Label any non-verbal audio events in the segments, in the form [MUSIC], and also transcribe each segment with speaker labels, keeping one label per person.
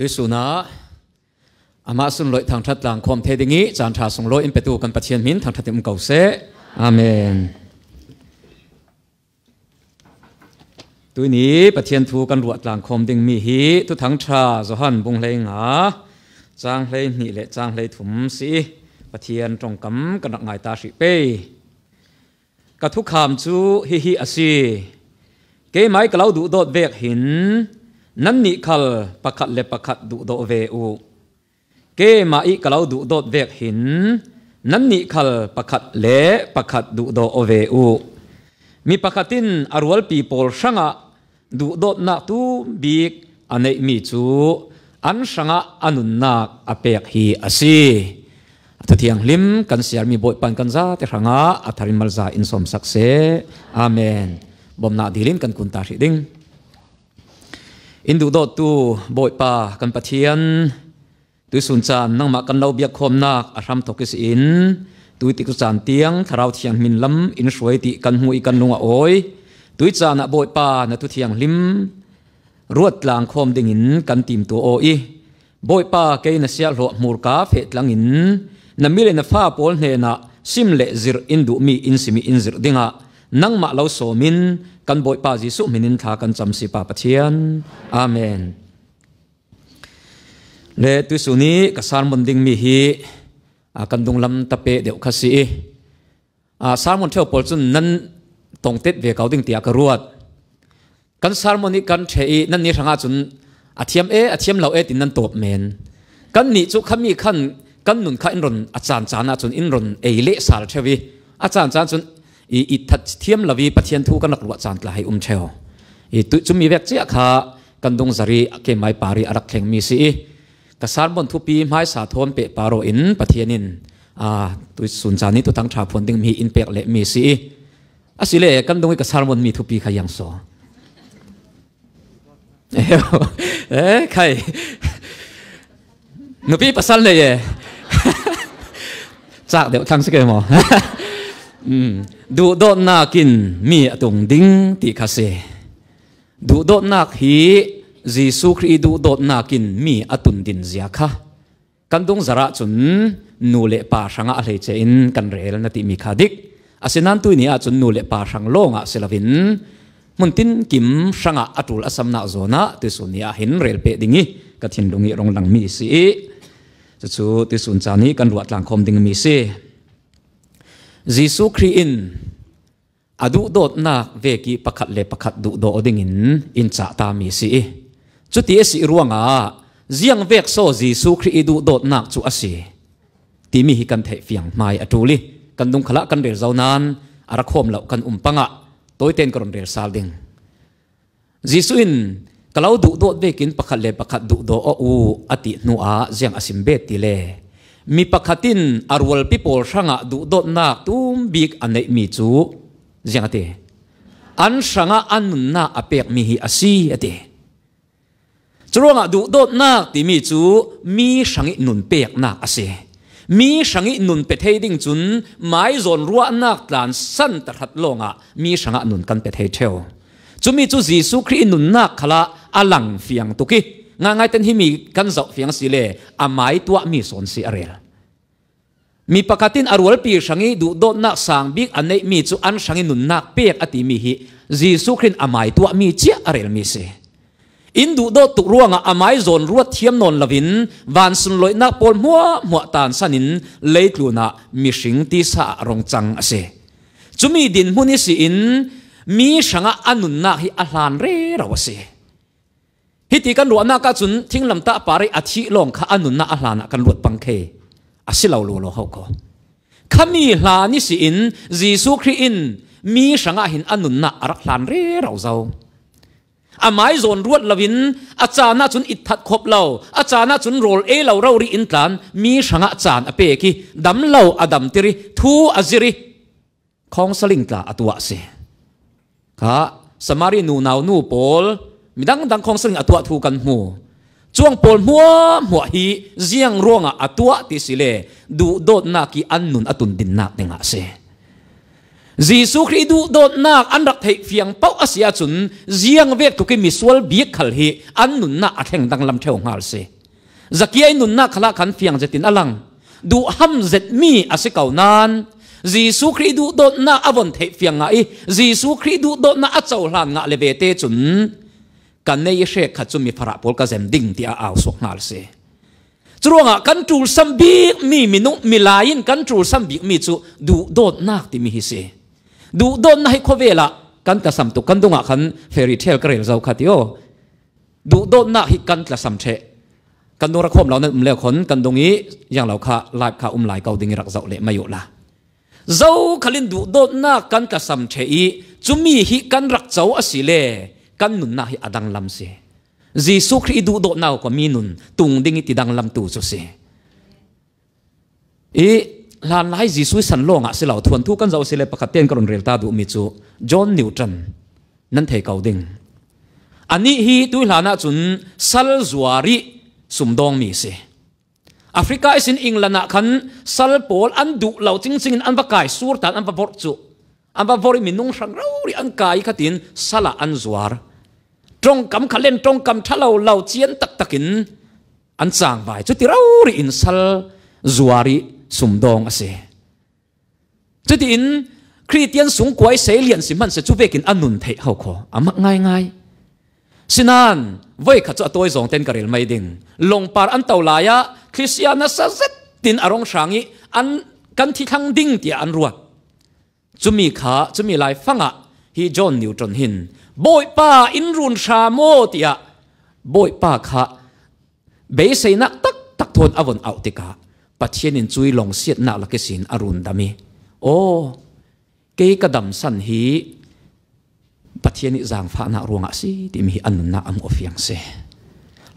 Speaker 1: ทัสุนาอามาสุนลอยทางทัดหลังความเทดิงี้จานทาสงลอยอินประตูกันปะเจียนมินทางทัดมุมเก่าเซอาเมนตัวนี้ปะเทียนทูกันรวดหลังความดิงมีฮีทุทั้งชาสหันบุงเลงหาจางเลยนี่หละจางเลยถุมสีปะเทียนตรงกำกันหนักไงตาสิเป้กระทุกคำชจูฮิฮิอาศีเกไม้กระเลาดูโดดเวกหิน nan ni khal pakat le pakat du do ve u ke ma i kalau du do vek hin nan ni khal pakat le pakat du do ve u mi pakatin arwal people sanga du do na tu bi ane mi chu an sanga anun na apek hi asi to thiang lim kan siar mi boi pan kan za te ranga atharin malza insom sakse amen bomna dilin kan kunta ri ding อินดูโดตูบอยปากันปะเทียนตุสุนจานนังมากันเลาเบียกคมนักอารมทกิสอินตุติกุจานเตียงทาราวเทียงมินลำอินสวยติกันหุยกันลงอ้อยตุจานะบอยปานัตุเทียงลิมรวดลางคมดิงงินกันติมตัวอออยบอยปาเกยนเสียหลวมูรกาเฟตลังอินนมิเลนฟ้าปอลเนนะซิมเลจิรอินดูมีอินซิมีอินจิรดิงะนั่งมาเลาโซมินกันบ่อยป้าจิสุมินินทากันจำสิปาปะเทียนอาเมนเลตุสุนี้กษัตริย์มันดิงมีฮีกันดุงลำตะเปเดียวขสีสารมันเที่ยวปลจุนนั้นตรงเติดเวกาดิ่งเตียกรวดกันสารมันนีกันเทนั้นนี่ทางอาจุนอาเทียมเออาเทียมเราเอตินนั้นตบเมนกันนี่จุขมีขั้นกันหนุนข้นรุนอาจารย์จานาจุนอินรุนเอเลสารเทวีอาจารย์จานจุนอีทัดเทียมลวีปะเทียนทูกันหลักลวดจัน์ลายอุ้มเชลอีตุจุมีเวกเจ้าขากันดงสรีเกมไม้ปารีอารักแข่งมีสีกษัตริย์บนทุปีไม้สาทนเปปารอินปะเทียนิน อ่าตุสุนจานิตุทั้งชาวพนดึงมีอินเปกเลมีสีอาศิเลกันดงกษัตริย์บนมีทุปีขยังโอเอ้เอ้ใครนปีปัสสันเลยจากเดี๋ยวทั้งสเกมออืมดูดดนักินมีตุงดิ้งติคาเซดูดดนักฮีจีสุครีดูดดนักินมีตุนดินเสียค่ะกันตุงจระจุนนูเลปาชังอะไรเจนกันเรลนติมีคาดิกอาศนันตุนี้จุนนูเลปาชังโลงอาเซลวินมันตินกิมชังอาตุลอาสัมนาโซนทต่สุนีอาหินเรลเปดิงีกัดทินดงีรองหลังมีสีจูทต่สุนจานี้กันรวดหลังคมดิงมีสีจีซูครีอินอดุดดนักเวกีประคัดเลประคัดดุดดดิงอินอินจักตามีสีจุดที่สิรวงอ่ะเสียงเวกโซจีซูครีดุดดนักจุอาศิที่มีกันเทฟียงไม่อดุลิกันดุงขละกันเรียลเจ้านั้นอรักโฮมเหล่ากันอุ่มปังอ่ะตัวเต็นกรนเรียลซาดิงจีซูอินกล่าวดุดดเวกินประคัดเลประคัดดุดดอูอติโนอาเสียงอาศิมเบติเล mi pakhatin arwal people sanga du dot na tum big anei mi chu zengate an sanga an na apek mi hi asi ate churonga du dot na ti mi chu mi rangi nun pek na ase mi sangi nun pe thei ding chun mai zon ruwa na tlan san ta khat longa mi ranga nun kan pe thei theo chu mi chu jisu khri nun na khala alang fiang tuki nga ngai ten hi mi kan zo fiang si le amai tua mi son si arel mi pakatin arwal pi sangi du do na sang bik anei mi chu an sangi nun nak pek ati mi hi jisu khrin amai tua mi chi arel mi se in du do tu ruanga amai zon ruat thiam non lavin van sun loi na pol mua mua tan sanin leitluna mi sing ti sa rong chang ase chumi din huni si in mi sanga anun na hi ahlan re rawase ฮิติกันรัวนัก็จุนทิ้งลำตาปาริอาทิลงข้าอนุนนาอาลานกันรวดปังเคอาศิลาวโลโลเขาก็ขมีลานิสินจีสุครีอินมีสังอาหินอนุนนาอารักลานเร่เราเจ้าอาไม้โซนรวดละวินอาจารย์น่กจุนอิทัดคบเราอาจารย์น่กจุนโรลเอเราเรารีอินทานมีสังอาจารย์อเปกิดำเราอดัมติริทูอจิริของสลิงตาอตัวเสข้าสมารีนูนาวนูโปล mi dang dang khong sering atua thu kan mu chuang pol mu mua hi ziang ronga atua ti sile du dot na ki annun atun din nak tenga se Giêsu khi du dot na an rak thei phiang pau asia chun ziang vek tu ki misual bi khal hi annun na atheng dang lam theu ngal se zakia nun na khala khan phiang jetin alang du ham zet mi ase kau nan Giêsu khi du dot na avon thei phiang ai, Giêsu khi du dot na achau hlan nga le te chun กันในเยเชคขัดจุมีพระพลกเซมดิ่งที่อาสกนาลเซจ่วอ่ะกันจูสัมบิกมีมินุมีลายินกันจูสัมบิกมีจูดูโดนักที่มีฮิเซดูโดนนายขเวลากันกระสัมตุกันตุงอ่ะขันเฟรีเทลกระเรลเจ้าขัดโยดูโดนักฮิกันกระสัมเชกันดงระคมเรานั้นอุ้มเลี้ยวขนกันตรงนี้อย่างเราค่ะลายค่ะอุ้มลายเกาดึงรักเจ้าเละไม่อยู่ละเจ้าขลินดูโดนักกันกระสัมเชอีจุมีฮิกันรักเจ้าอสิเล่ kan nun na hi adang lam se Jesus khri du do na ko mi nun tung ding ti dang lam tu chu se e la lai Jesus san lo nga se lo thuan thu kan zo se le pakhat ten karon rel ta du mi chu John Newton nan thei kau ding ani hi tu hlana chun sal zuari sumdong mi se Afrika is England na ah khan sal pol an du lao ching ching an vakai sur tan an pa bor chu อันว่าบริมินุ่งสังเราหรืออันกายขัดินสละอันจวารตรงกำขันเล่นตรงกำทะเราเราเจียนตักตักินอันสางไว้จุดที่เราหรืออินสัลจวารีสมดองอาเซจุดที่อินคริสเตียนสูงกวยเสียเลียนสิมันจะจุเบกินอันนุนเทเขาขออามักง่ายง่ายสินันไว้ขัดจะตัวสองเต็นกระเรลไม่ดิ่งลงปาร์อันเต่าลายะคริสเตียนนัสเซตินอารมณ์สังอีอันกันที่ทั้งดิ่งเตียอันรัวจุมีขาจุมีลายฟังอ่ะฮีจอนนิวจนหินบอยป้าอินรุนชาโมติอ่ะบอยป้าขาเบสเซนักตักตักทนอวันเอาติกาปัจเจนินจุยลงเสียดนักลักษินอรุณดามีโอ้เกยกระดำสันฮีปัจเจนิจางฟ้านักรวงอ่ะสิดิมีอันนักอังอฟยังเซ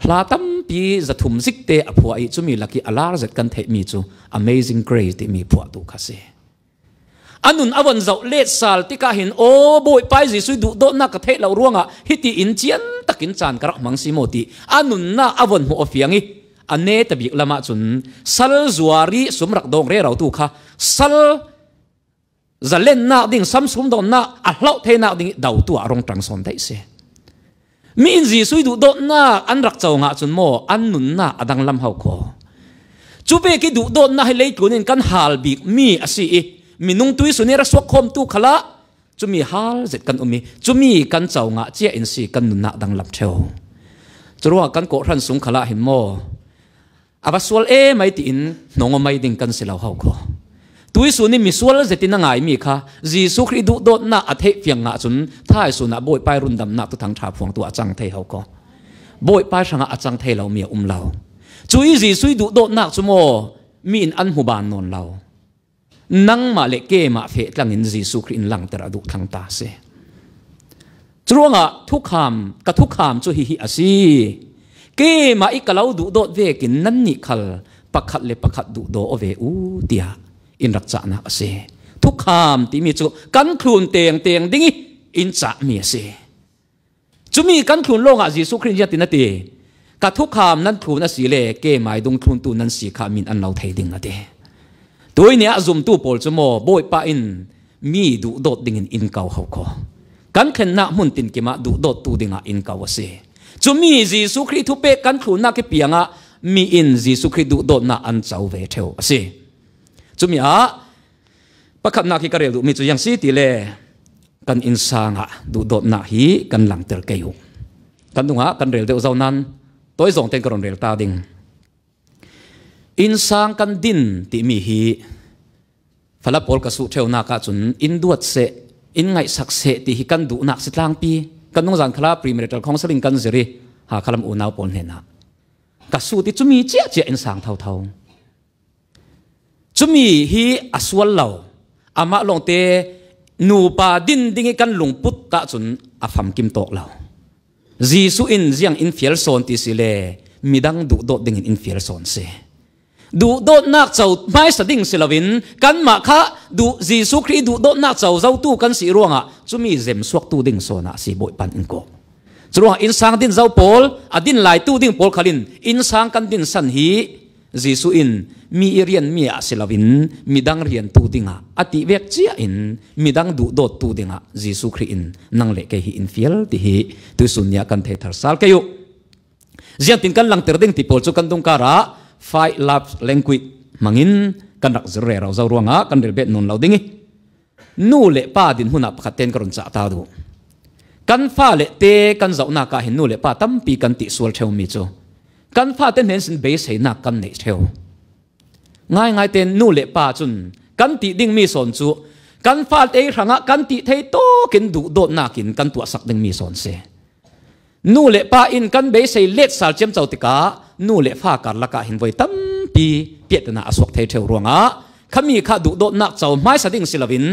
Speaker 1: ลาตั้มปีจะทุ่มซิกเตะผัวอีจุมีลักกี้อลาร์จัดกันเทมีจู amazing grace ที่มีผัวตุคาเซ anun awan zau let sal tika hin o boi pai ji sui du do na ka the lo ruanga hiti in chian takin chan karak mang si moti anun na avon mu ofiangi ane tabi lama chun sal zuari sumrak dong re rau tu kha sal zalen na ding sam sum don na a hlau the na ding dau tu a rong tang son dai se mi in ji sui du do na an rak chau nga chun mo an na adang lam hau ko chu be ki du do na he lei tunin kan hal bi mi asi i มีนุ่งตุยสุนีรสวกคมตุขละจุมีฮาลเจ็ดกันอุมีจุมีกันเจ้างะเจียอินสีกันนุนักดังลำเทวจรัวกันโกรันสุงขละเห็นโมอาวัสวลเอไม่ตินนงไม่ดิ่งกันสิเาเฮาก็ตุยสุนีมีสวลเจตินังายมีค่ะจีสุคริดุโดนาอัทเพียงงะจุนท้ายสุนับอยไปรุนดำนักตุทังชาพวงตัวจังเทเฮาก็บอยไปชงะจังเทเราเมียอุ้มเราจุยจีสุยดุโดนักจุโมมีอนอันหุบานนนเรานังมาเลเกมาเฟตลังอินจีสุครินลังตระดุทังตาเซจรวงะทุกขามกับทุกขามจุฮิฮิอาซีเกมาอีกเลาดุโดดเวกินนั่นนิคัลปักขัดเลปักขัดดุโดอเวอูเตียอินรักจานะเซทุกขามตีมีจุกันคลูนเตียงเตียงดิ้งอินจามีเซจุมีกันคลูนโลกอะจีสุครินยตินาตีกับทุกขามนั้นคลูนอสีเลเกมาดงคลูนตูนันสีขามินอันเราไทยดิ่งอะเต tôi nhá zoom tu pol chu mo boy pa in mi du dot ding in in kau hau ko kan khen na mun tin ki ma du dot tu dinga in cao ase chu mi jesu khi thu pe kan thu na ke á mi in jesu christ du dot na an chau ve theo ase chu mi á, a pakhat na cái karel du mi chu yang si ti le kan in sa á du dot na hi kan lang ter ke yu kan du nga kan rel deuh zau nan tôi dòng tên còn rêu ta ding in sang kan din ti mi hi phala pol ka su theu na ka chun in duat se in ngai sak se ti hi kan du nak si tlang pi kan nong zan khala primarital counseling kan zeri ha khalam u naw pol ne ka su ti chumi chia chia in sang thau thau chumi hi aswal law ama long te nu pa din ding kan lung put ta chun a pham kim tok law jisu in jiang in fiel son ti sile midang du do ding in fiel son se ดูโดดนักเจ้าไม่สดิ้งสิลวินกันมาค่ะดูจีสุครีดูโดดนักเจ้าเจ้าตู้กันสิร่วงอ่ะจุมีเจมสวกตู้ดิ่งโซนะสิบอยปันอินโกจรวงอินสังดิ้งเจ้าพอลอดินไหลตู้ดิ่งพอลคลินอินสังกันดิ้งสันฮีจีสุอินมีเรียนมีอาศิลวินมีดังเรียนตู้ดิ่งอ่ะอติเวกเจียอินมีดังดูโดดตู้ดิ่งอ่ะจีสุครีอินนั่งเล็กเกฮีอินฟิลที่ฮีตุสุนยากันเททถรสัลเกยุเจียนตินกันหลังเติร์ดิ่งต่พอลจุกันตุงการะ five labs language mangin kan rak zre rau zau ruanga kan ril bet nun lo dingi nu le pa din huna pakhat ten karon cha ta du kan fa le te kan zau na ka hin nu le pa tam pi kan ti sual theu mi chu kan fa ten hen sin base he na kan nei theu ngai ngai ten nu le pa chun kan ti ding mi son chu kan fa te ranga kan ti thei to kin du do na kin kan tu sak ding mi son se นู่เละป้าอินกันเบสเลดสารเจมเจ้าติกานู่เละฟ้าการละกกหินไว้ตั้มปีเปียดนาอสวกเทเทวรวงอ่ะขมีข้าดุโดนักเจ้าไม่สดิ่งศิลวิน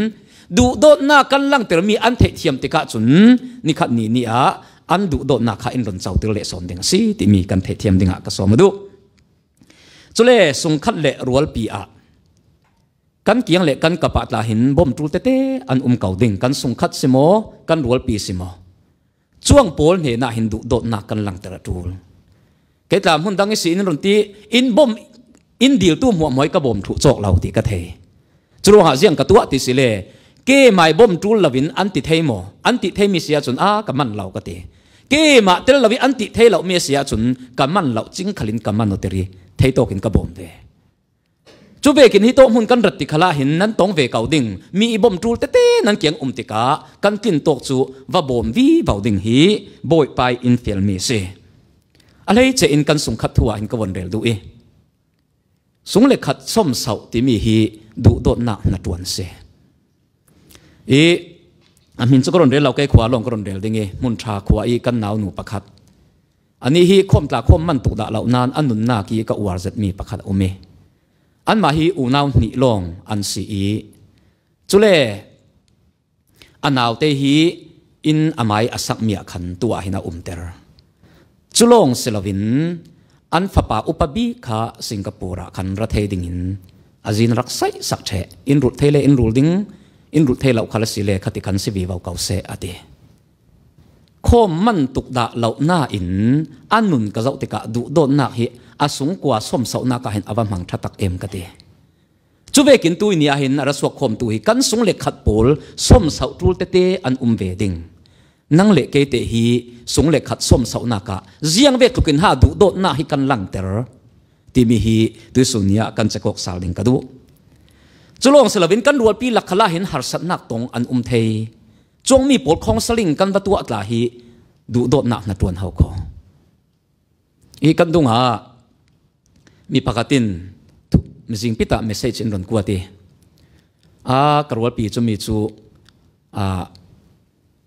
Speaker 1: ดุโดนักกันลังเตรมีอันเทเทียมติกาจุนนี่ขัดนี่นี่อ่ะอันดุโดนักข้าอินรลนเจ้าติเละสอนดิ้งสีติมีกันเทเทียมดิงอ่ะก็สอมาดูจุเล่สงขัดเละรัวปีอ่ะกันเกียงเละกันกระปาตาหินบ่มจูเตเตอันอุ้มเก่าดิ่งกันสงขัดสิโมกันรัวปีสิโมช่วงโอลเนี่ยน่าฮินดูโดดนักกันหลังตระทูลเกิดตามหุ่นดังไอ้สีนรุนตีอินบอมอินดีลตู้หัวหมอยกระบอมถูกโจกเราตีกระเทจรัหาเสียงกระตัวติสิเลเก้ไม่บอมจูลวินอันติเทโมอันติเทมิเสียจนอากำมันเหล่ากระเทตเก้มาเตลลวินอันติเทเหล่าเมีเสียจนกำมันเหล่าจิ้งขลินกำมันโนเตรีเทโตกินกระบอมเด้จูเวกินฮิโตมุนกันรัติขลาหินนั้นตองเวกาดิ่งมีอิบอมจูเตเต้นั้นเกียงอุมติกากันกินตกจูว่าบอมวีเบาดิ่งฮีบยไปอินเฟลมีเซอะไรจะอินกันสุงขัดทัวอินกวนเรลดูเอสุงเล็กขัดส้มเสาติมีฮีดูโดนักนัดวนเซอออามินสกรนเรลเราแก้ขวาลงกรนเรลดิ่งเอมุนชาขวาอีกันหนาวหนูประคัดอันนี้ฮีข่มตาข่มมันตุกดาเหล่านานอันนุนนากีก็อวารเซมีประคัดอุเมอันมาฮีอูนาวนิลงอันสีอีจุเลอันนาวเตฮีอินอามายอสักเมียขันตัวหินาอุมเตอร์จุลงสิลวินอันฟปาอุปบีคาสิงคโปร์ขันรัฐเฮดิงินอาจินรักไซสักเชอินรุเทเลอินรูดิงอินรุเทเลอุคาลสิเลคติขันสิวีวาวเกาเซอติข้อมันตุกดาเหล่าหน้าอินอันนุนกะเจ้าติกะดุโดนนักฮีอาสงกว่าส้มเสาหน้ากเห็นอวัมหังทัตักเอ็มกัเดีจูเวกินตัวนี่เห็นรัสวกคมตัวกันสงเล็กขัดปูลส้มเสาทูลเตเตอันอุ้มเวดิงนังเล็กเกเตฮีสงเล็กขัดส้มเสาหน้ากเจียงเวทุกินหาดุโดหน่าให้กันลังเตอร์ที่มีฮีตุวสุนียกันจะกอกสาวดิงกันดูจ่ลองสลัวินกันรวปีลักขลาเห็นหาสันนักตรงอันอุ้มเทยจงมีปดของสลิงกันประตูอัตลาฮีดุโดหน่าหน้าตัวนเฮาคออีกันดุงฮะ mi pakatin mizing pita message in ron kuati a karwal pi chu mi chu a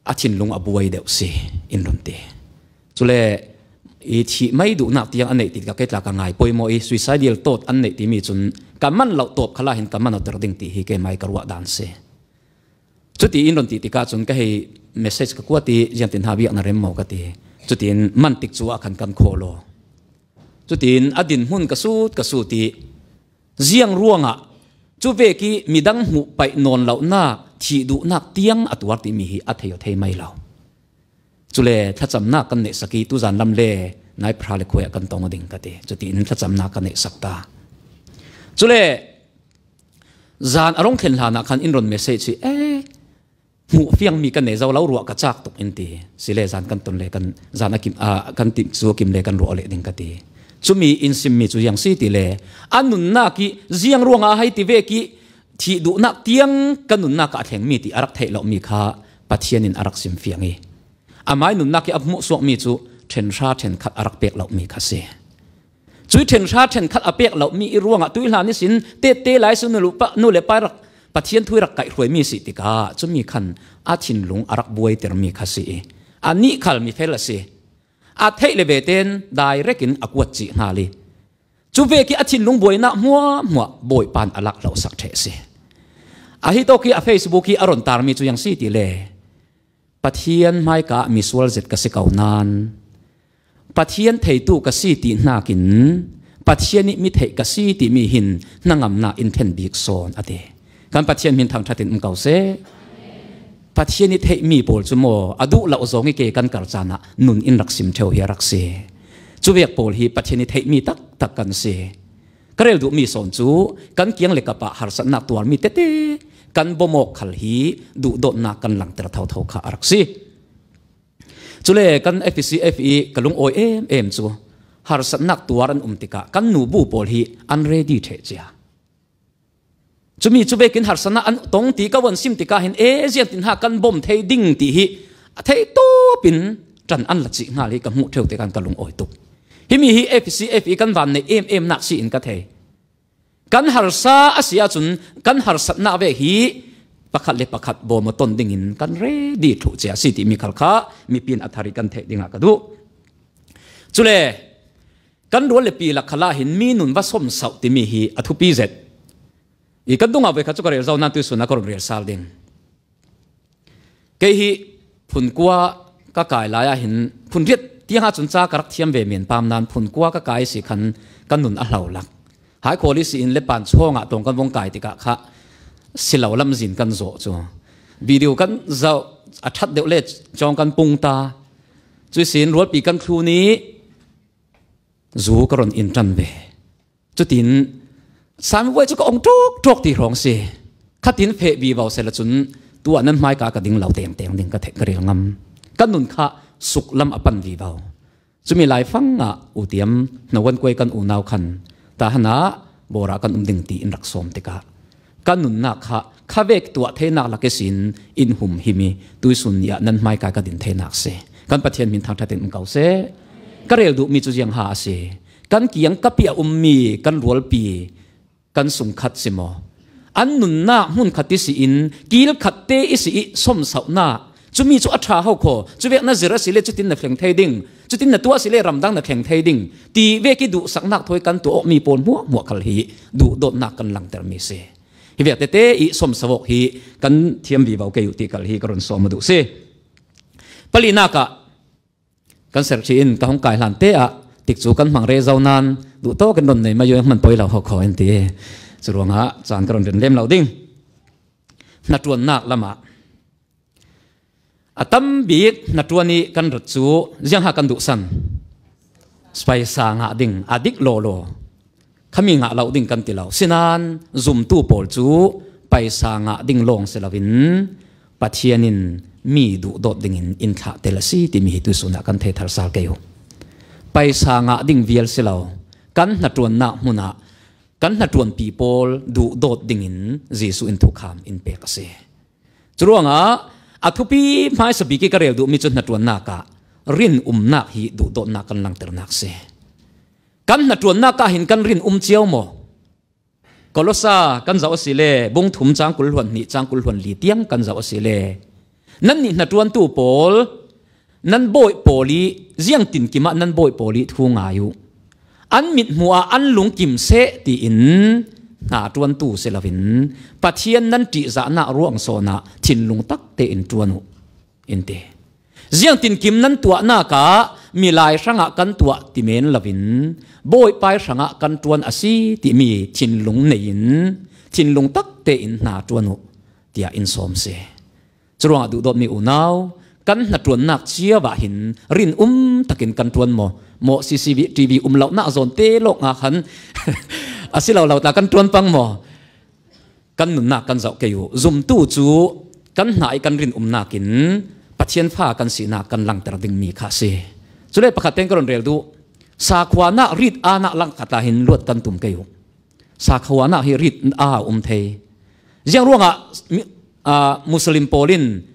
Speaker 1: a lung abuai deuh si in ron te chule i chi mai du nak tiang anei tit ka ke tlaka ngai poimo i suicidal tot anei ti mi chun kaman lo top khala hin kaman otter ding ti hi ke mai karwa dan se chuti in ron ti ti ka chun ka hei message ka kuati jian tin habi na rem mo ka ti chutin man tik chu a khan kan kholo จุดินอดินหุ่นกสูดกรกสูตีเจียงร่วงอ่ะจดเวกีมีดังหูไปนอนเหล่าหน้าที่ดูนักเตียงอตัวที่มีอัธยเทไม่เหล่าจุเลถ้าจำนักกันเนสกีตุจันลำเล่นายพระเลควยกันตองดิ่งกันเตจุดินถ้าจำนักกันเนสักตา จุเลจานอารมณ์เข็นหานักขันอินรนเมสเซจเอ๊หูเฟียงมีกันเนเจ้าเล่ารัวกระจากตกอินตีสิเลจานกันตนเลกันจานกิมอากันติสัวกิมเลกันรัวเลดิ่งกันเตจุมีอินซิมมีจุยังสีติเลอันนุนนักิจียงรวงอาให้ติเวกิที่ดูนักเตียงกันนุนนักะแทงมีติอารักเทลมีคาปะเทียนินอารักซิมเฟียงีอามายนุนนักิอับมุสวกมีจุเทนชาเทนขัดอารักเปียกเรามีคาเซจุยเทนชาเทนขัดอเปียกเรามีรวงอ่ะตุยลานิสินเตเตไหลสุนลุปะนุเลปารักปะเทียนทุยรักไก่หวยมีสิติกาจุมีขันอาทินหลงอารักบวยเตรมีคาเซอันนี้ขัลมีเฟลเซอาทิตย์เลยเวทินได้เรกินอกวดจีนาลีจูเวกีิอาทิตย์ลุงบอยนักมัวมัวบอยปานอลักเราสักเทสิอาทิโตกิอาเฟซบุ๊กิอารอนตารมิจูยังสิ่ีติเล่ปะเจียนไม่กะมิสวลจิตกสิเกานานปะเจียนเทตูกสี่ินากินปะเจียนนิมิเทกสี่ิมีหินนั่งอำนาอินเทนบิีกซอนอเดกันปะเจียนมิทางทัดินมเกาเซพัทยนิห้มีปอลจุโมอดุลสอซงิเกกันกัลจานะนุนอินรักสิมเทวเฮรักเสจุเวกปอลฮีพัทยนิห้มีตักตักกันเสกระเรลดูมีสอนจูกันเกียงเล็กะปะหารสนักตัวมีเตเตกันบ่มอกขัลฮีดุโดนักกันหลังเตระเท่าเท่าขารักเีจุเลกันเอฟซีเอฟอีกลุงโอเอ็มเอ็มจูหารสนักตัวรันอุมติกะกันนูบูปอลฮีอันเรดีเทจีย chúng chu mi chu bekin har sana an tong ti ka wan sim ti ka hin e zia tin ha căn bom thấy đỉnh ti hi thei to pin tran an la chi nga cầm mũ mu theu căn kan kalung oi tu hi mi hi fc f kan van ne em em nak si in căn thei kan har sĩ asia chun căn har sa na về hi pakhat le pakhat bo ma tôn ding in căn re di thu che si ti mi khal kha mi pin thấy kan thei dinga ka chú chule căn rual le pi la khala hin mi nun va som sau ti mi hi athu pi zet i ka dunga ve khachu ka rel zau na tu su na kor rel sal din ke hi phun kwa ka kai la ya hin phun riet ti ha chun cha karak thiam ve men pam nan phun kwa ka kai si khan kan nun a hlau lak hai ko li si in le pan chhonga tong kan wong kai ti ka kha silau lam zin kan zo chu video kan zau a that deuh le chong kan pung ta chu sin rual pi kan thu ni zu karon in tan ve chu tin สามวัยจุกองทุกทุกที่รองเสยขัดทินเพบีเบาเสร็จจนตัวนั้นไม่กากระดิ่งเหล่าเตียงเตียงดิ่งกระเทกระเรียงงำกันนุนข้าสุกลำอปันวีเบาจะมีหลายฟังอ่ะอุเตียมนวันกวยกันอุนาวคัน แต่หนาโบรากันอุดิ่งตีอินรักสมติกะกันนุนนักข้าข้าเวกตัวเทนักลักสินอินหุมหิมีตุยสุนยานั้นไม่กากระดิ่งเทนักเสกันปะเทนมินทางทัดเต็นเก่าเสกระเรียดุมีจุดยังหาเสกันเกียงกะเปียอุมมีกันรัวลปีกันสุงขัดสิมออันนุนนาหุ่นขัดที่สิอินกีลขัดเตอิสิสมสาวนาจุมีจุอัตราเฮาโคจุเวนะจิระสิเลจุตินนะแข็งไทยดิ่งจุตินนะตัวสิเลรำดังนะแข็งไทยดิ่งตีเวกิดุสักนักถอยกันตัวมีปนมัวมัวคัลฮีดุโดดนักกันหลังแต่มีเสฮิเวตเตอิสมสวกฮีกันเทียมวีเบาเกยุติคัลฮีกรนสอมดุเสปลีนากะกันเสรชินกะหงกายหลันเตอะติดจูกันหมังเรีย้านานดูโตกันดนในมาอยู่มันปล่อยเราหอกคอยตีสรวงฮะจานกรอนเดินเล่มเราดิ้งนัดวนนักละมาอตัมบีกนัดวนนี้กันรถจูยังหากันดุสันสไปสางะดิ้งอดิกโลโลขมิงาเราดิ้งกันติเราสินาน o ุมตู้ปอลจูไปสางะดิ้งลงเสลวินปัทเทียนินมีดุดดดิ้งอินทาเตลซีต่มีตุสุนักันเททารสาเกย paisa nga ding vial silo kan na tuan na muna kan na tuan people du dot dingin jesu in thukham in pe ka se churuanga akupi mai sabi ki karel du mi chut na tuan na ka rin um na hi du dot na kan lang ter nak se kan na tuan na ka hin kan rin um chiao mo kolosa kan zao sile bung thum chang kul hwan ni chang kul hwan li tiang kan zao sile nan ni na tuan tu pol nan boi poli riang tin kima nan boi poli thu ngayu an mit mua an lung kim se ti in nga tuan tu se lavin pathian nan ti za na ruang so na thin lung tak te in tuanu in te riang tin kim nan tua na ka mi lai sanga kan tua ti men lavin boi pai sanga kan tuan asi ti mi thin lung nei in thin lung tak te in na tuanu tia in som se chuang du dot mi u nau kan na tuan nak chia wa hin rin um takin kan tuan mo mo si si tv um lau na zon te lok nga khan asi [LAUGHS] lau ta kan tuan pang mo kan nak kan zau ke yu zum tu chu kan nai kan rin um na kin pathian pha kan si na kan lang tar ding mi kha se chule pakha teng kron rel du sa khwa na rit a na lang kata hin luat kan tum ke yu sa khwa na hi rit a um the jiang ruang a muslim polin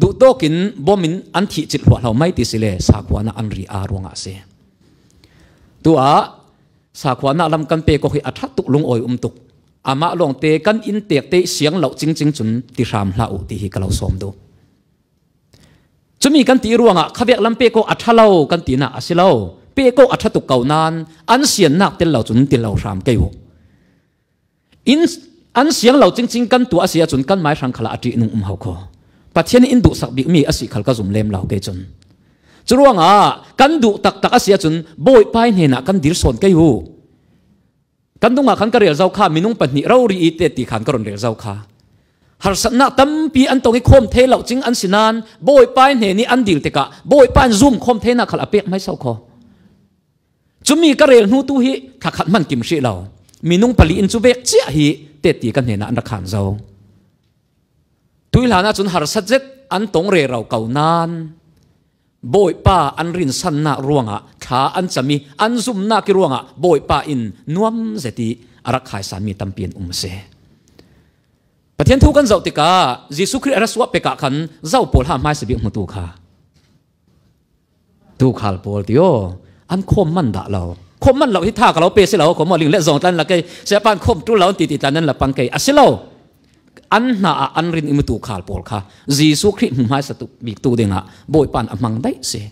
Speaker 1: ดูโตกินบ่มินอันที่จิตหัวเราไม่ติสิเลสากวานาอันรีอารวงอาเซตัวสากวานาลำกันเปก็คืออัฐตุลุงอ่อยอุ้มตุกอามาลงเตกันอินเตกเตเสียงเหล่าจริงจริงจุนติรามเหล่าติฮิกเราสมดูจะมีกันตีรวงอ่ะขเบีกลำเปก็อัฐเล่ากันตีน่ะอาิเล่าเปก็อัฐตุกเก่านานอันเสียนนักเตเหล่าจุนติเหล่ารามเกี่ยวอินอันเสียงเหล่าจริงจริงกันตัวเสียจุนกันไม่รังขลาจีนุ่มเฮาคอปัจเจียนอินดุสักบิมีอสิขลก็จุมเลมเหล่าเกจุนจรวงอ่ะกันดุตักตักอสิจนบอยไปเห็นกันดิรสนกยูกันตุงอ่ะขันกระเรียเจ้าข้ามีนุ่งปัจนิเรารีเตติขันกระเรียเจ้าข้าหาสนะตั้มปีอันตรงไอ้คมเทเหล่าจิงอันสินานบอยไปเห็นนี่อันดิลเตกะบอยไปซุ่มคมเทนักขลับเปียไม่เศร้าคอจุมีกระเรียนหูตุฮิขัดขัดมันกิมชีเรามีนุ่งปลีอินจุเวกเจียฮิเตติกันเห็นอันรักขันเจ้าทุยลานาจนหารสัจจ์อันตงเรเราเก่านานบอยป้าอันรินสันนาร่วงอ่ะขาอันจะมีอันซุมนากิร่วงอ่ะบอยป้าอินนวมเสตีอารักขายสามีตัมเปียนอุมเสประเทศทุกันเจ้าติกาจยสุคริสอรัสวะเปกะขันเจ้าปวดห้ามไม่สบิมตูคาตูขาลปวดดิโออันคมมันดาเราคมมันเราที่ท่ากับเราเปเสเราขอมอลิงเละสองตันละเกเสียปานคมตู้เราติดติดตันนั้นละปังเกอสิเรา an na a an rin imu tu khal pol kha jisu khri hum hai satu bik tu denga boy pan amang dai se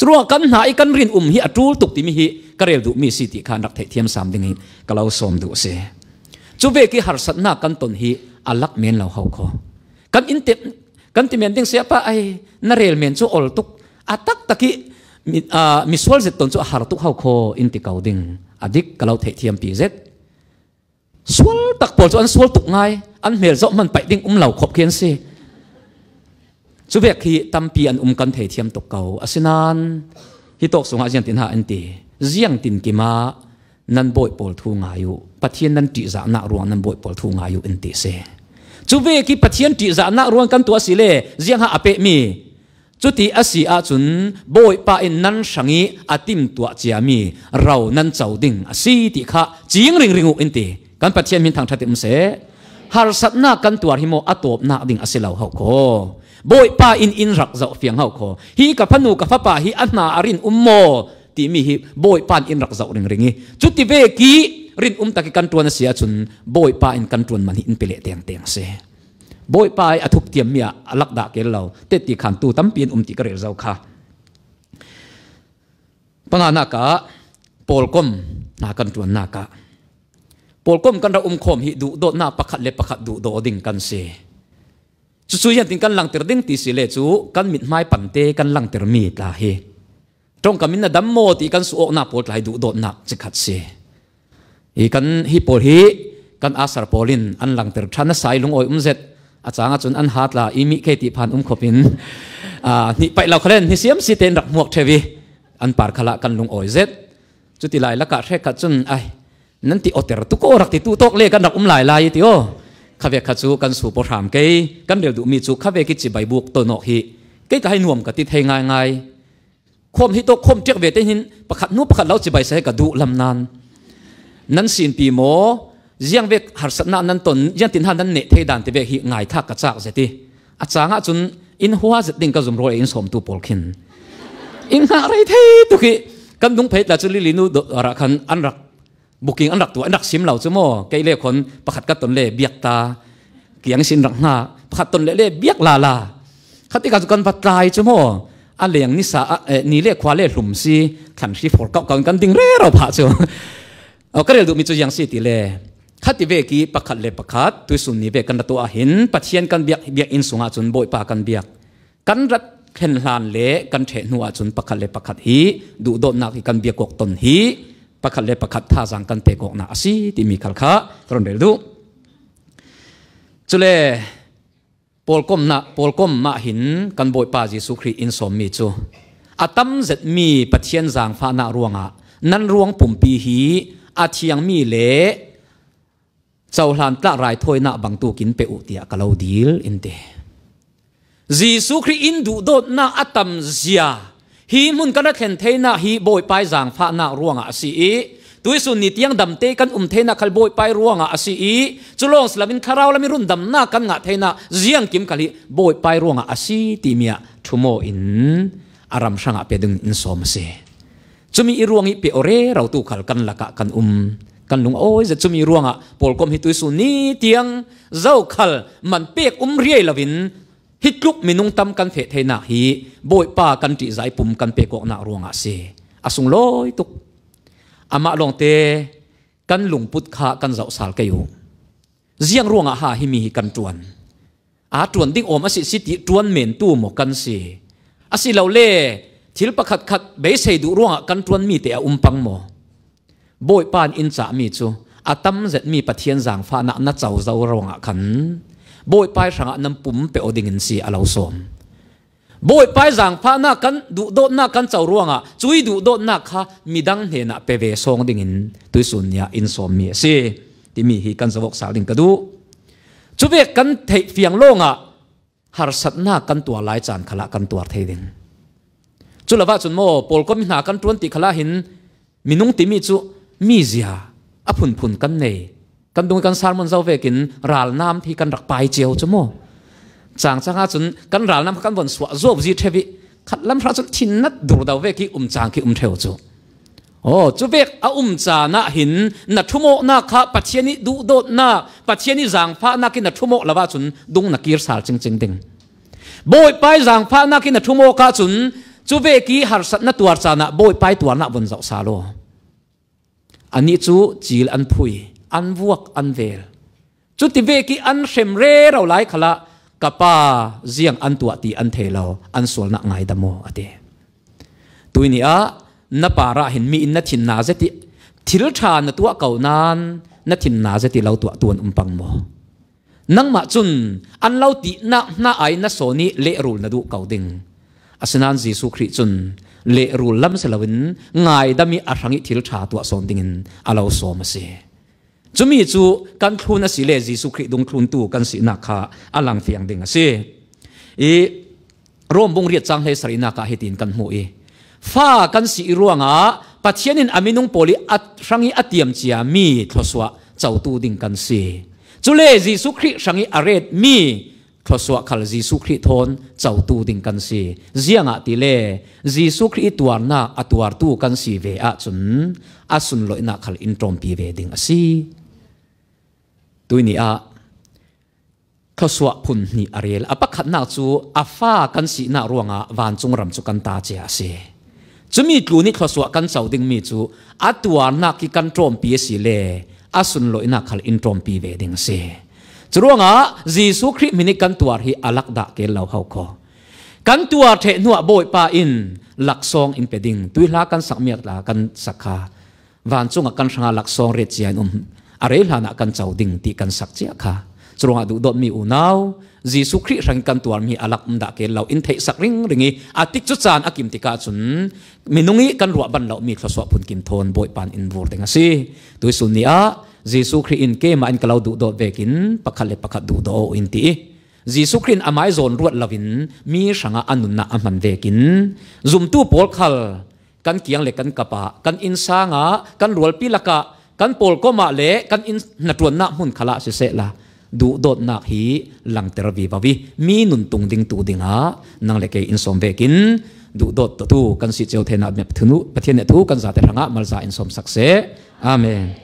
Speaker 1: chua kan na i kan rin um hi atul tuk ti mi hi karel du mi si ti kha nak thei thiam sam ding hi kalau som du se chu ve ki har sat na kan ton hi alak men lo hau kho kan in te kan ti men ding se pa ai na rel men chu ol tuk atak taki mi swal zet ton chu har tuk hau kho in ti kau ding adik kalau thei thiam pi zet suốt tập bol cho an suốt tụng ngai an mel zo man pai ding um lau khop khian si chu vek hi tampi an um kan thei thiam tok kau asinan hi tok sunga jian tin ha an ti ziang tin ki ma nan bội bồi thu u, yu pathian nan ti za dạ na ruang nan bội bồi thu u yu an ti se chu khi ki pathian ti za dạ na ruang kan tua si le ziang ha ape mi chu ti asi a chun boi pa in nan sangi atim tua chia mi rau nan chauding asi ti kha ching ring u in ti กันปัจเจียนมินทางทัดเต็มเสฮาร์สัตนากันตัวหิโมอตบนาดิ่งอสิลาวเฮาโคบอยป้าอินอินรักเจ้าเฟียงเฮาโคฮีกับพนูกับฟ้าป่าฮีอันนาอรินอุมโมตีมีฮีบอยป้าอินรักเจ้าริงริงีจุดที่เวกีรินอุมตะกิกันตัวนั้นเสียจุนบอยป้าอินกันตัวมันอินเปเลเตียงเตียงเสบอยป้าอทุกเตียมเมียลักดาเกลเราเตติขันตูตั้มเปียนอุมติกระเรเจ้าค่ะปัญหาหนากะโปลกมนากันตัวหนากาปลกมกันเราอมคมหิดูโดน้าปะขัดเล็ปะขัดดูโดดิ่งกันเสสุสุยันติกันหลังเติร์ดิ่งตีสิเลจูกันมิดไม้ปั่นเตกันหลังเติร์มีลาเฮตรงกับมินดัมโมตีกันสุโอนาปลดไหลดูโดนักจิกัดเสอีกันฮิปลฮีกันอาสาปลินอันหลังเติร์ชันสายลงโอยอุ้มเซ็อาจารย์อาจารย์อันฮาดลาอีมิเคติพันอุ้มขบินอ่านี่ไปเราเคลนนี่เสียมสิเตนรักหมวกเทวีอันปาร์ขละกันลงโอยเซ็จุดที่ไหลละกะเทกัดจนไอนั่นติอเตอร์ตุกอรักติตุตกเล่กันดักอุ้มหลายลายติโอข้าเวกขัดจูกันสู่ปรามเกกันเดียวดูมีจูข้าเวกิจิใบบุกตัวนอกฮีเกจะให้นวมกับติเทงายไงคมที่ตกคมเจ็กเวทหินประคัดนู้ประคัดเล่าจิใบใส่กับดูลำนานนั้นสินปีโมเจียงเวกหัสนานั้นตนเจียงตินหันนั้นเนเทดันติเวกฮีง่ายทักกระจากเสติอาจารย์อาจุนอินหัวจิตดิ่งก็จมรอยอินสมตูปอลคินอินหาอะไรเทตุกิกันดุงเพชรละจุลิลินูดรักขันอันรักบุกิงอันรักตัวอันรักซิมเหล่าซโมไกเล่คนประคัดกัดตนเล่เบียกตาเกียงสินรักหนาประคัดตนเล่เล่เบียกลาลาขัดที่กสุกันปัตตายซโมอันเลียงนิสาเอนี่เล่ควาเล่หลุมซีขันชีฟอร์กกันกันดิ่งเร่เราผ่าซเอาก็เรี่ยดูมีจุยังสีติเล่ขัดที่เวกีประคัดเล่ประคัดตุสุนนีเวกันตัวเหินปัจเจียนกันเบียกเบียกอินสุงอาจนบ่อยปากันเบียกกันรัดเห็นลานเล่กันเทนัวจนประคัดเล่ประคัดฮีดูโดนนักกันเบียกกตนฮีปคักเล็บปคักท่าสังกันเตกอกนาสีที่มีคัลคาตรงเดลดูจุเลปอลกมนะปอลกมมาหินกันบอยปาจิสุครีอินสมมีจูอาตัมเจ็ดมีปัจเจียนจางฟ้านารวงอ่ะนั่นรวงปุ่มปีหีอาเทียงมีเละเจ้าหลานตะรายถอยนกบังตูกินเปอุเตียกะเลาดีลอินเตจิสุครีอินดูโดดนาอาตัมเจียฮีมุนกันเห็นเทน่าฮีบอยไปจางฟ้านาร่วงอ่ะสีตุยสุนิตยังดำเตกันอุ้มเทน่าขลบบยไปร่วงอ่ะสีจุลงสลามินคาราวลามิรุนดำหน้ากันงะเทน่าเจียงกิมกะลิบบยไปร่วงอ่ะสีตีเมียทุโมอินอารมช่างอ่ะเปดึงอินสอมเซจุมีอีร่วงอีเปอเรเราตุขัลกันละกะกันอุ้มกันลุงโอ้ยจะจุมีร่วงอ่ะปอลกมฮิตุยสุนิตียงเจ้าขัลมันเปียกอุ้มเรียลวินฮิตลุกมินุงตมกันเทเฮนักฮีบอยป้ากันจีใจปุ่มกันเปกอกนักรวงอาเซอาสุงลอยตุกอามาลงเตกันหลงพุทธะกันเจ้าสาเกอยุเสียงรวงอาหาฮิมีกันจวนอาจวนดิ้งอมอสิสิติจวนเหม็นตู้หมกันสีอาสิเราเล่ทิลประคัดขัดเบสเฮดูรวงกันจวนมีแต่อุ้มปังหมอบอยป้านอินสามีจูอาตั้มเจ็ดมีปะเทียนสางฟ้านักนัดเจ้าเจ้ารวงขันบอยไปสังนำปุ่มเปอดิ่งินสีอลาวสมบอยไปสังพานักกันดุโดนักกันเจ้าร่วงอ่ะจุยดุโดนัค่ะมีดังเห็นะเปเวสองดิ่งินตุยสุนยาอินสมเมียสีที่มีฮีกันสวกสาวดิ่งกระดูจุเวกันเทเฟียงโลงอ่ะหารสัตนากันตัวลายจานขละกันตัวเทดิ่งจุลว่าจุนโมปอลก็มีหากันตรวนติขละหินมีนุ่งติมีจุมีเสียอพุนพุนกันเนยกันดุงกันซาร์มันเจ้าเวกินรัลน้ำที่กันรักไปเจียวจะโมจางจางอาจุนกันรัลน้ำกันบนสวะจบจีเทวิขัดลำพระจุนทินนัดดูดาวเวกิอุ้มจางกิอุ้มเทวจูโอ้จุเวกอาอุ้มจานะหินนัทุโมนาคะปัจเจนิดูโดนาปัจเจนิจางพระนักินัทุโมละว่าจุนดุงนักกีรสารจริงจริงดิงบอยไปจางพระนักินัทุโมกาจุนจุเวกีหารสัตนตัวจานะบอยไปตัวนักบนเจ้าสาโลอันนี้จูจีลอันพุยอันวกอันเวล จุดที่เวกีอันเขมเรเราหลายขละกะป้าเสียงอันตัวตีอันเทเราอันสวนนักไงดมอเดตัวนี้อ่ะนป่าระเห็นมีอินนทินนาเจติทิลชานตัวเก่านานนัทินนาเจติเราตัวตัวอุมปังมนังมาจุนอันเราตีนักน้าไอนัสโสนีเลรูนัดูเก่าดิงอาสนานจีสุคริจุนเลรูลำเสลวินไงดมีอัรังิทิลชาตัวสอนดิงอินอาเราโนมาเสจุมีจูกันครูนสิเลจีสุคิดุงครูตูกันสินาคาอลังเฟียงดิงสิอีร่วมบุงเรียดจังเฮสรินาคาเฮตินกันหูอีฟ้ากันสิร่วงอ่ะปัจเจนินอามินุงโพลีอัตรังอีอัตเยมจียมีทศวะเจ้าตูดิงกันสิจุเลจีสุคิสังอีอเรตมีทศวะขัลจีสุคิทนเจ้าตูดิงกันสิเจียงอ่ะติเลจีสุคิตัวนาอัตวัวตูกันสิเวอะจุนอาสุนลอยนักขัลอินทรมีเวดิงอสีุยนี่อะเขาสวกพุนนี่อะไรล่ะอปะขันนกจูอาฟ้ากันสีนารวงอ่ะวันจงรำจุกันตาเจียเสจมีตูนี่เขาสวกกันเสาดึงมีจูอัตวานักกันตรอมปีสิเลอาสุนลอยนักขลอินตรอมปีเวดิงเสจรวงอ่ะจีสุคริมินิกันตัวฮีอัลักดะเกลเลาเขาคอกันตัวเทนัวโบยปาอินหลักซองอินเปดิงตุยลากันสักเมียกลากันสักาวันจงกันชงาหลักซองเรียจียนอุม arel hana kan chauding ti kan sakchia kha chronga ha, du dot mi unau jisu khri rang kan tuar mi alak nda ke lau in thei sak ring ringi atik chu chan akim ti ka chun minungi kan ruah ban lau mi khlaso phun kim thon boi pan in vur denga si tu su ni a jisu khri in ke ma in kalau du dot vekin pakhal le pakha du do in ti jisu khrin amai zon ruat lavin mi sanga anunna aman vekin zumtu pol khal kan kiang le kan kapa kan insanga kan rual pilaka kan pol ko ma le kan in na tuan na mun khala se se la du dot nak hi lang ter vi ba vi mi nun tung ding tu ding ha nang le ke in som ve kin du dot to tu kan si cheu the na mep thunu pathian ne thu kan za te ranga mal za in som sak se amen